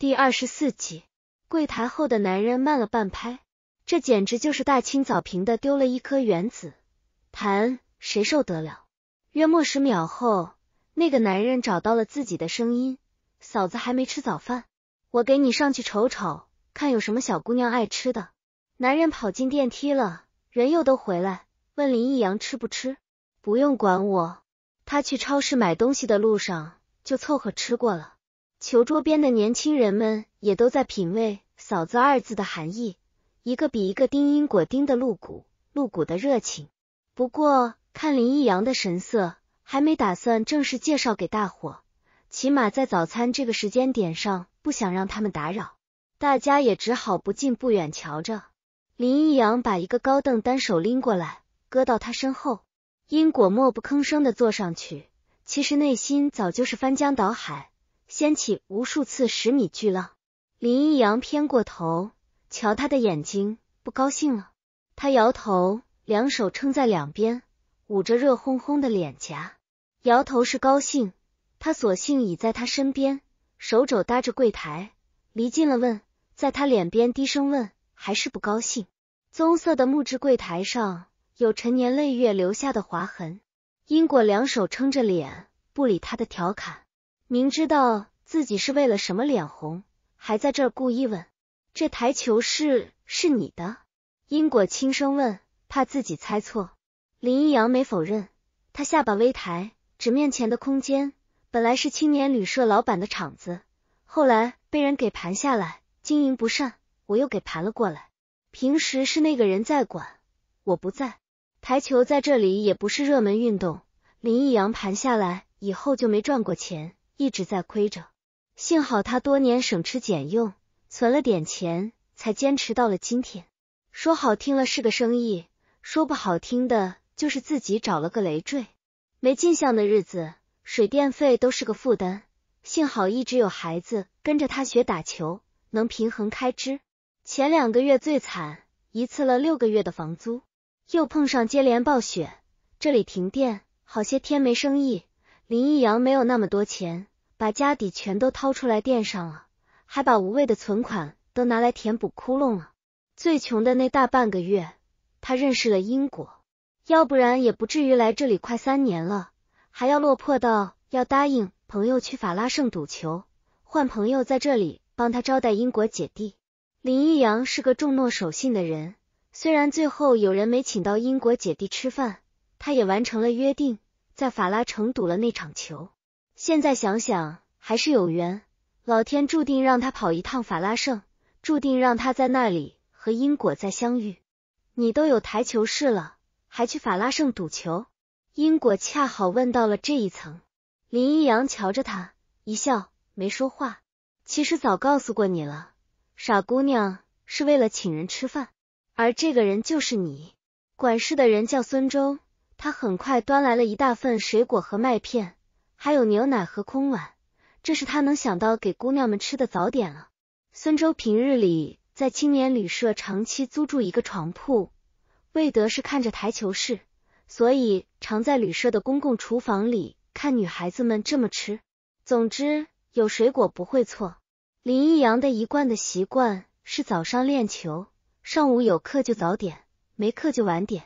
第二十四集，柜台后的男人慢了半拍，这简直就是大清早平的丢了一颗原子弹，谁受得了？约莫十秒后，那个男人找到了自己的声音，嫂子还没吃早饭，我给你上去瞅瞅，看有什么小姑娘爱吃的。男人跑进电梯了，人又都回来，问林逸阳吃不吃？不用管我，他去超市买东西的路上就凑合吃过了。球桌边的年轻人们也都在品味“嫂子”二字的含义，一个比一个丁因果丁的露骨、露骨的热情。不过看林逸阳的神色，还没打算正式介绍给大伙，起码在早餐这个时间点上，不想让他们打扰。大家也只好不近不远瞧着林逸阳把一个高凳单手拎过来，搁到他身后。因果默不吭声的坐上去，其实内心早就是翻江倒海。掀起无数次十米巨浪，林一阳偏过头，瞧他的眼睛，不高兴了。他摇头，两手撑在两边，捂着热烘烘的脸颊，摇头是高兴。他索性倚在他身边，手肘搭着柜台，离近了问，在他脸边低声问，还是不高兴。棕色的木质柜台上，有陈年累月留下的划痕。因果两手撑着脸，不理他的调侃。明知道自己是为了什么脸红，还在这儿故意问。这台球室是你的？因果轻声问，怕自己猜错。林毅阳没否认，他下巴微抬，指面前的空间。本来是青年旅社老板的场子，后来被人给盘下来，经营不善，我又给盘了过来。平时是那个人在管，我不在。台球在这里也不是热门运动，林毅阳盘下来以后就没赚过钱。一直在亏着，幸好他多年省吃俭用，存了点钱，才坚持到了今天。说好听了是个生意，说不好听的，就是自己找了个累赘。没进项的日子，水电费都是个负担。幸好一直有孩子跟着他学打球，能平衡开支。前两个月最惨，一次了六个月的房租，又碰上接连暴雪，这里停电，好些天没生意。林逸阳没有那么多钱，把家底全都掏出来垫上了，还把无谓的存款都拿来填补窟窿了。最穷的那大半个月，他认识了英国，要不然也不至于来这里快三年了，还要落魄到要答应朋友去法拉盛赌球，换朋友在这里帮他招待英国姐弟。林逸阳是个重诺守信的人，虽然最后有人没请到英国姐弟吃饭，他也完成了约定。在法拉城赌了那场球，现在想想还是有缘，老天注定让他跑一趟法拉盛，注定让他在那里和因果再相遇。你都有台球室了，还去法拉盛赌球？因果恰好问到了这一层，林一阳瞧着他一笑，没说话。其实早告诉过你了，傻姑娘，是为了请人吃饭，而这个人就是你。管事的人叫孙周。他很快端来了一大份水果和麦片，还有牛奶和空碗，这是他能想到给姑娘们吃的早点了。孙周平日里在青年旅社长期租住一个床铺，魏德是看着台球室，所以常在旅社的公共厨房里看女孩子们这么吃。总之，有水果不会错。林逸阳的一贯的习惯是早上练球，上午有课就早点，没课就晚点。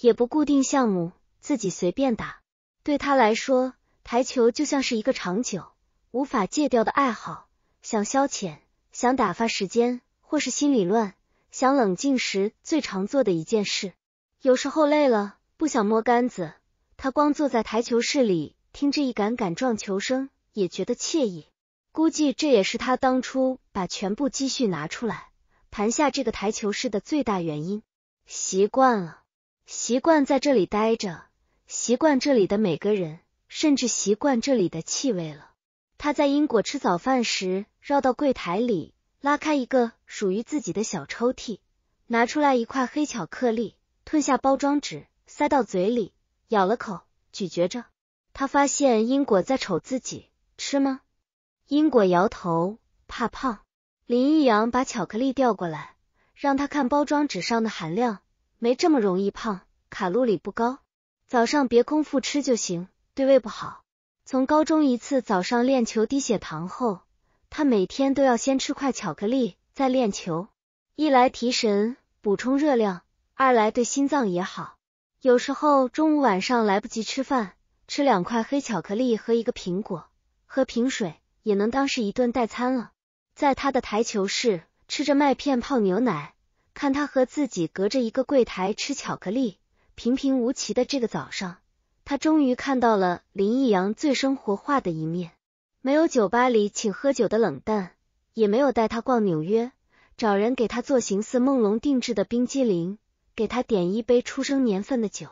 也不固定项目，自己随便打。对他来说，台球就像是一个长久无法戒掉的爱好，想消遣，想打发时间，或是心里乱，想冷静时最常做的一件事。有时候累了不想摸杆子，他光坐在台球室里听着一杆杆撞球声，也觉得惬意。估计这也是他当初把全部积蓄拿出来盘下这个台球室的最大原因。习惯了。习惯在这里待着，习惯这里的每个人，甚至习惯这里的气味了。他在因果吃早饭时，绕到柜台里，拉开一个属于自己的小抽屉，拿出来一块黑巧克力，吞下包装纸，塞到嘴里，咬了口，咀嚼着。他发现因果在瞅自己吃吗？因果摇头，怕胖。林逸阳把巧克力调过来，让他看包装纸上的含量。没这么容易胖，卡路里不高，早上别空腹吃就行，对胃不好。从高中一次早上练球低血糖后，他每天都要先吃块巧克力再练球，一来提神补充热量，二来对心脏也好。有时候中午晚上来不及吃饭，吃两块黑巧克力和一个苹果，喝瓶水也能当是一顿代餐了。在他的台球室吃着麦片泡牛奶。看他和自己隔着一个柜台吃巧克力，平平无奇的这个早上，他终于看到了林逸阳最生活化的一面。没有酒吧里请喝酒的冷淡，也没有带他逛纽约，找人给他做形似梦龙定制的冰激凌，给他点一杯出生年份的酒。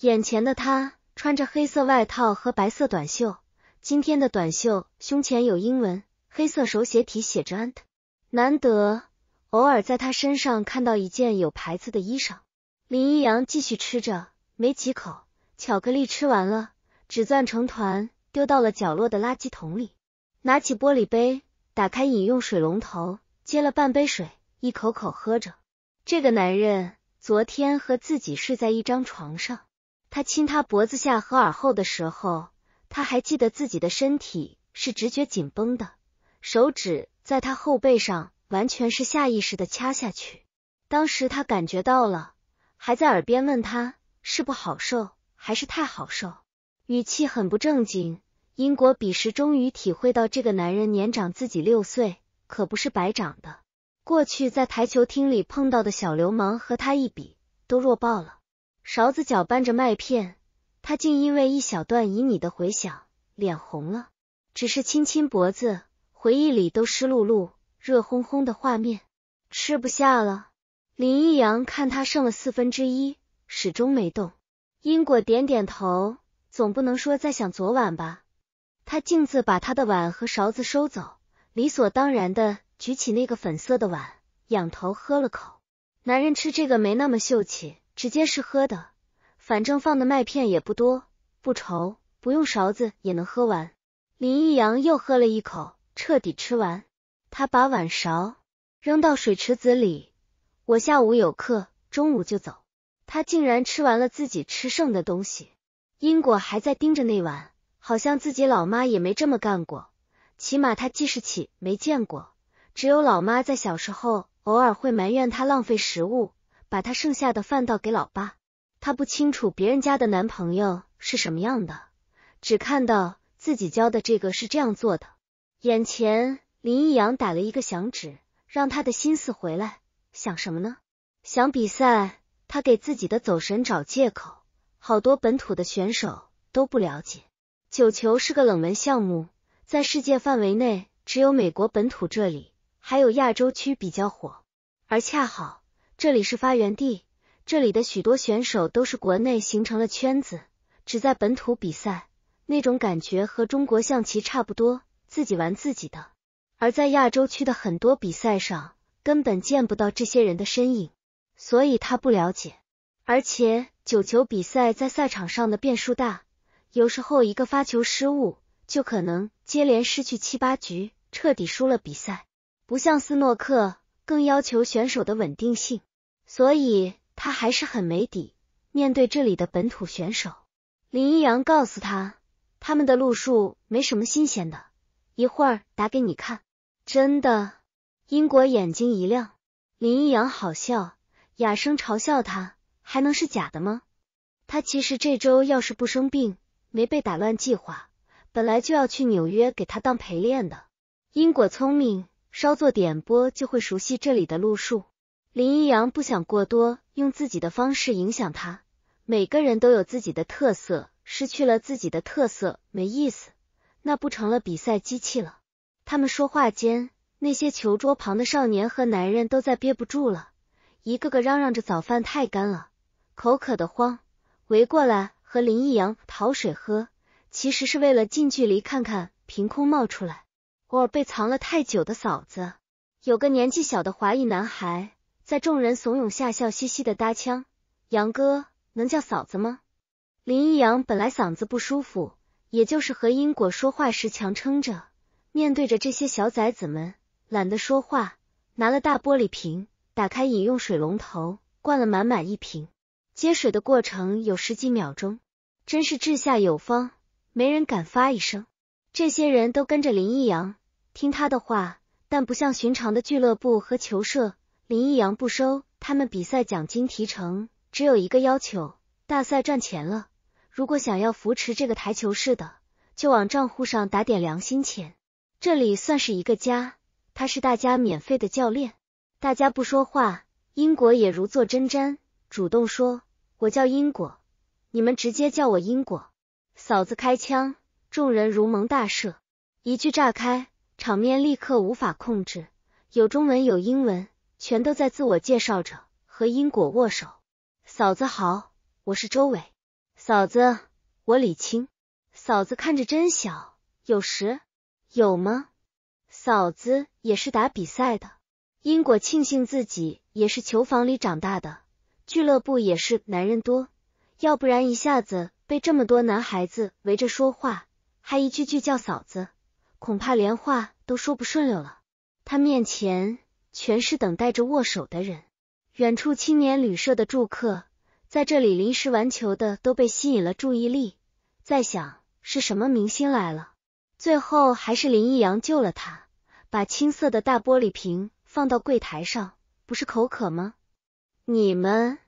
眼前的他穿着黑色外套和白色短袖，今天的短袖胸前有英文，黑色手写体写着 a n 难得。偶尔在他身上看到一件有牌子的衣裳，林一阳继续吃着，没几口，巧克力吃完了，只攥成团丢到了角落的垃圾桶里。拿起玻璃杯，打开饮用水龙头，接了半杯水，一口口喝着。这个男人昨天和自己睡在一张床上，他亲他脖子下和耳后的时候，他还记得自己的身体是直觉紧绷的，手指在他后背上。完全是下意识的掐下去，当时他感觉到了，还在耳边问他是不好受还是太好受，语气很不正经。英国彼时终于体会到，这个男人年长自己六岁可不是白长的。过去在台球厅里碰到的小流氓和他一比，都弱爆了。勺子搅拌着麦片，他竟因为一小段旖旎的回响脸红了，只是亲亲脖子，回忆里都湿漉漉。热烘烘的画面，吃不下了。林一阳看他剩了四分之一，始终没动。因果点点头，总不能说在想昨晚吧？他径自把他的碗和勺子收走，理所当然的举起那个粉色的碗，仰头喝了口。男人吃这个没那么秀气，直接是喝的。反正放的麦片也不多，不愁，不用勺子也能喝完。林一阳又喝了一口，彻底吃完。他把碗勺扔到水池子里。我下午有课，中午就走。他竟然吃完了自己吃剩的东西。英果还在盯着那碗，好像自己老妈也没这么干过，起码他记事起没见过。只有老妈在小时候偶尔会埋怨他浪费食物，把他剩下的饭倒给老爸。他不清楚别人家的男朋友是什么样的，只看到自己交的这个是这样做的。眼前。林逸阳打了一个响指，让他的心思回来。想什么呢？想比赛。他给自己的走神找借口。好多本土的选手都不了解，九球是个冷门项目，在世界范围内只有美国本土这里还有亚洲区比较火。而恰好这里是发源地，这里的许多选手都是国内形成了圈子，只在本土比赛。那种感觉和中国象棋差不多，自己玩自己的。而在亚洲区的很多比赛上，根本见不到这些人的身影，所以他不了解。而且九球比赛在赛场上的变数大，有时候一个发球失误，就可能接连失去七八局，彻底输了比赛。不像斯诺克，更要求选手的稳定性，所以他还是很没底。面对这里的本土选手，林一阳告诉他，他们的路数没什么新鲜的，一会儿打给你看。真的，因果眼睛一亮，林一阳好笑，哑声嘲笑他，还能是假的吗？他其实这周要是不生病，没被打乱计划，本来就要去纽约给他当陪练的。因果聪明，稍做点拨就会熟悉这里的路数。林一阳不想过多用自己的方式影响他，每个人都有自己的特色，失去了自己的特色没意思，那不成了比赛机器了。他们说话间，那些球桌旁的少年和男人都在憋不住了，一个个嚷嚷着早饭太干了，口渴的慌，围过来和林逸阳讨水喝，其实是为了近距离看看凭空冒出来尔被藏了太久的嫂子。有个年纪小的华裔男孩在众人怂恿下笑嘻嘻的搭腔：“杨哥，能叫嫂子吗？”林逸阳本来嗓子不舒服，也就是和因果说话时强撑着。面对着这些小崽子们，懒得说话，拿了大玻璃瓶，打开饮用水龙头，灌了满满一瓶。接水的过程有十几秒钟，真是治下有方，没人敢发一声。这些人都跟着林逸阳，听他的话，但不像寻常的俱乐部和球社。林逸阳不收他们比赛奖金提成，只有一个要求：大赛赚钱了，如果想要扶持这个台球室的，就往账户上打点良心钱。这里算是一个家，他是大家免费的教练。大家不说话，因果也如坐针毡，主动说：“我叫因果，你们直接叫我因果嫂子。”开枪，众人如蒙大赦，一句炸开，场面立刻无法控制。有中文，有英文，全都在自我介绍着，和因果握手。嫂子好，我是周伟。嫂子，我李青。嫂子看着真小，有时。有吗？嫂子也是打比赛的。因果庆幸自己也是球房里长大的，俱乐部也是男人多，要不然一下子被这么多男孩子围着说话，还一句句叫嫂子，恐怕连话都说不顺溜了。他面前全是等待着握手的人，远处青年旅社的住客在这里临时玩球的都被吸引了注意力，在想是什么明星来了。最后还是林逸阳救了他，把青色的大玻璃瓶放到柜台上。不是口渴吗？你们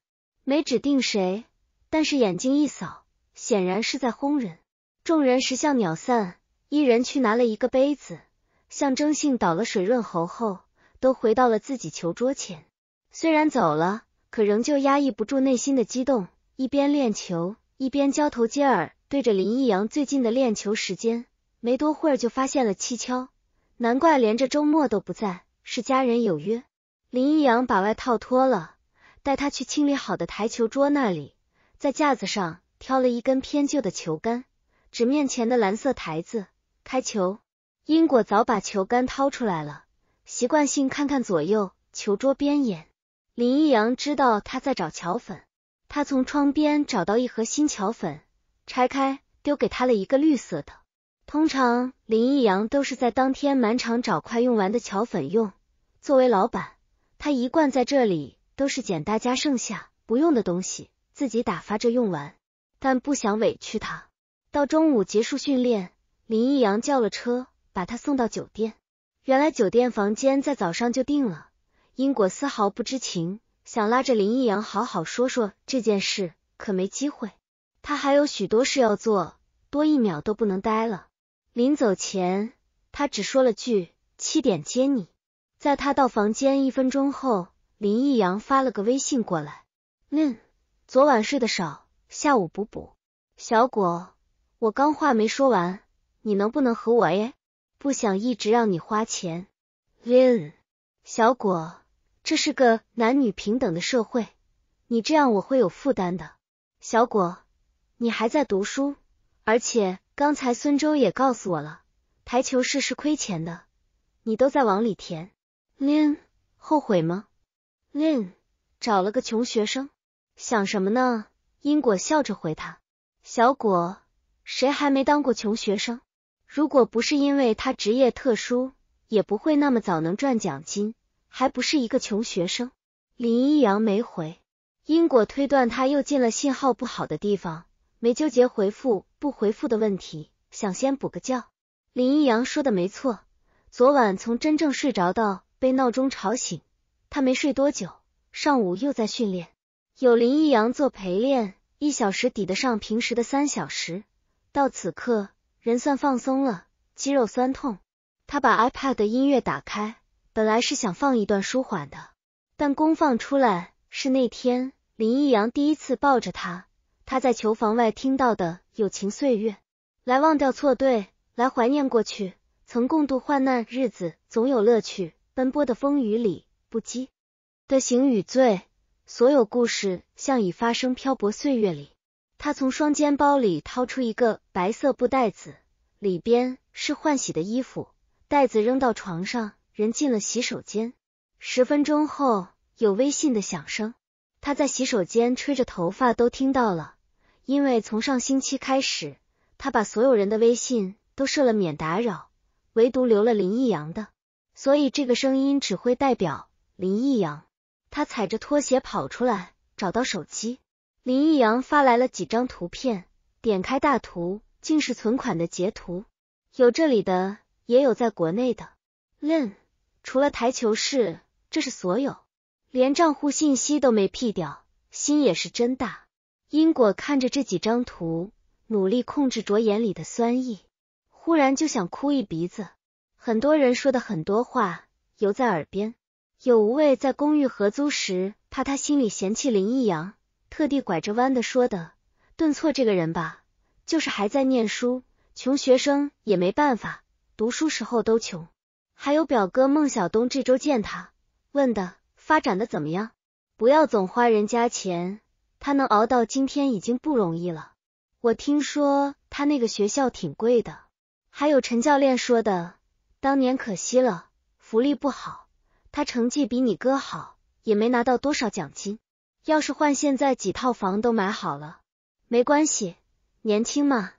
没指定谁，但是眼睛一扫，显然是在轰人。众人石像鸟散，一人去拿了一个杯子，象征性倒了水润喉后，都回到了自己球桌前。虽然走了，可仍旧压抑不住内心的激动，一边练球一边交头接耳，对着林逸阳最近的练球时间。没多会儿就发现了蹊跷，难怪连着周末都不在，是家人有约。林一阳把外套脱了，带他去清理好的台球桌那里，在架子上挑了一根偏旧的球杆，指面前的蓝色台子，开球。因果早把球杆掏出来了，习惯性看看左右球桌边沿。林一阳知道他在找桥粉，他从窗边找到一盒新桥粉，拆开丢给他了一个绿色的。通常林逸阳都是在当天满场找快用完的巧粉用。作为老板，他一贯在这里都是捡大家剩下不用的东西，自己打发着用完。但不想委屈他。到中午结束训练，林逸阳叫了车，把他送到酒店。原来酒店房间在早上就定了，因果丝毫不知情，想拉着林逸阳好好说说这件事，可没机会。他还有许多事要做，多一秒都不能待了。临走前，他只说了句“七点接你”。在他到房间一分钟后，林逸阳发了个微信过来：“嗯，昨晚睡得少，下午补补。”小果，我刚话没说完，你能不能和我？哎，不想一直让你花钱。嗯，小果，这是个男女平等的社会，你这样我会有负担的。小果，你还在读书，而且。刚才孙周也告诉我了，台球室是亏钱的，你都在往里填。林，后悔吗？林，找了个穷学生，想什么呢？因果笑着回他，小果，谁还没当过穷学生？如果不是因为他职业特殊，也不会那么早能赚奖金，还不是一个穷学生。林一阳没回，因果推断他又进了信号不好的地方。没纠结回复不回复的问题，想先补个觉。林一阳说的没错，昨晚从真正睡着到被闹钟吵醒，他没睡多久。上午又在训练，有林一阳做陪练，一小时抵得上平时的三小时。到此刻，人算放松了，肌肉酸痛。他把 iPad 的音乐打开，本来是想放一段舒缓的，但公放出来是那天林一阳第一次抱着他。他在囚房外听到的友情岁月，来忘掉错对，来怀念过去曾共度患难日子，总有乐趣。奔波的风雨里，不羁的行与醉，所有故事像已发生。漂泊岁月里，他从双肩包里掏出一个白色布袋子，里边是换洗的衣服，袋子扔到床上，人进了洗手间。十分钟后，有微信的响声，他在洗手间吹着头发都听到了。因为从上星期开始，他把所有人的微信都设了免打扰，唯独留了林逸阳的，所以这个声音只会代表林逸阳。他踩着拖鞋跑出来，找到手机，林逸阳发来了几张图片，点开大图，竟是存款的截图，有这里的，也有在国内的。愣，除了台球室，这是所有，连账户信息都没 P 掉，心也是真大。因果看着这几张图，努力控制着眼里的酸意，忽然就想哭一鼻子。很多人说的很多话犹在耳边。有无畏在公寓合租时，怕他心里嫌弃林逸阳，特地拐着弯的说的。顿挫这个人吧，就是还在念书，穷学生也没办法，读书时候都穷。还有表哥孟小东这周见他，问的发展的怎么样，不要总花人家钱。他能熬到今天已经不容易了。我听说他那个学校挺贵的，还有陈教练说的，当年可惜了，福利不好，他成绩比你哥好，也没拿到多少奖金。要是换现在，几套房都买好了。没关系，年轻嘛，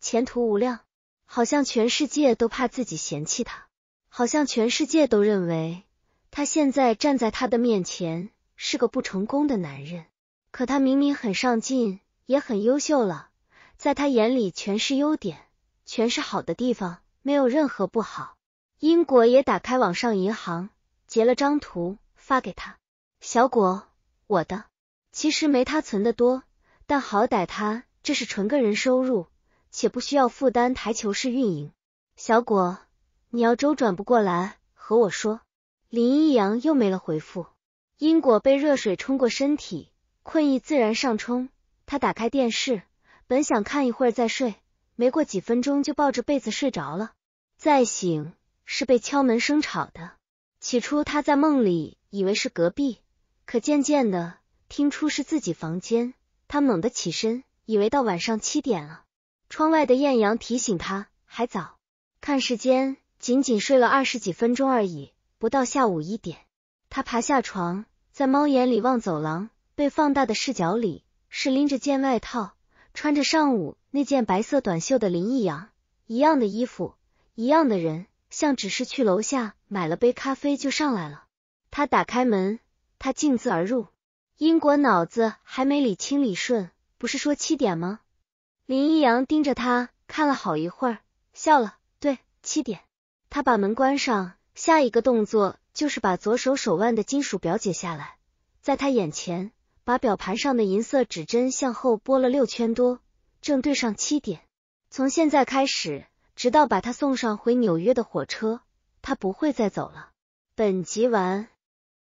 前途无量。好像全世界都怕自己嫌弃他，好像全世界都认为他现在站在他的面前是个不成功的男人。可他明明很上进，也很优秀了，在他眼里全是优点，全是好的地方，没有任何不好。因果也打开网上银行，截了张图发给他。小果，我的其实没他存的多，但好歹他这是纯个人收入，且不需要负担台球室运营。小果，你要周转不过来，和我说。林一阳又没了回复。因果被热水冲过身体。困意自然上冲，他打开电视，本想看一会儿再睡，没过几分钟就抱着被子睡着了。再醒是被敲门声吵的。起初他在梦里以为是隔壁，可渐渐的听出是自己房间，他猛地起身，以为到晚上七点了。窗外的艳阳提醒他还早，看时间，仅仅睡了二十几分钟而已，不到下午一点。他爬下床，在猫眼里望走廊。被放大的视角里，是拎着件外套、穿着上午那件白色短袖的林逸阳，一样的衣服，一样的人，像只是去楼下买了杯咖啡就上来了。他打开门，他径自而入。英国脑子还没理清理顺，不是说七点吗？林逸阳盯着他看了好一会儿，笑了。对，七点。他把门关上，下一个动作就是把左手手腕的金属表解下来，在他眼前。把表盘上的银色指针向后拨了六圈多，正对上七点。从现在开始，直到把他送上回纽约的火车，他不会再走了。本集完。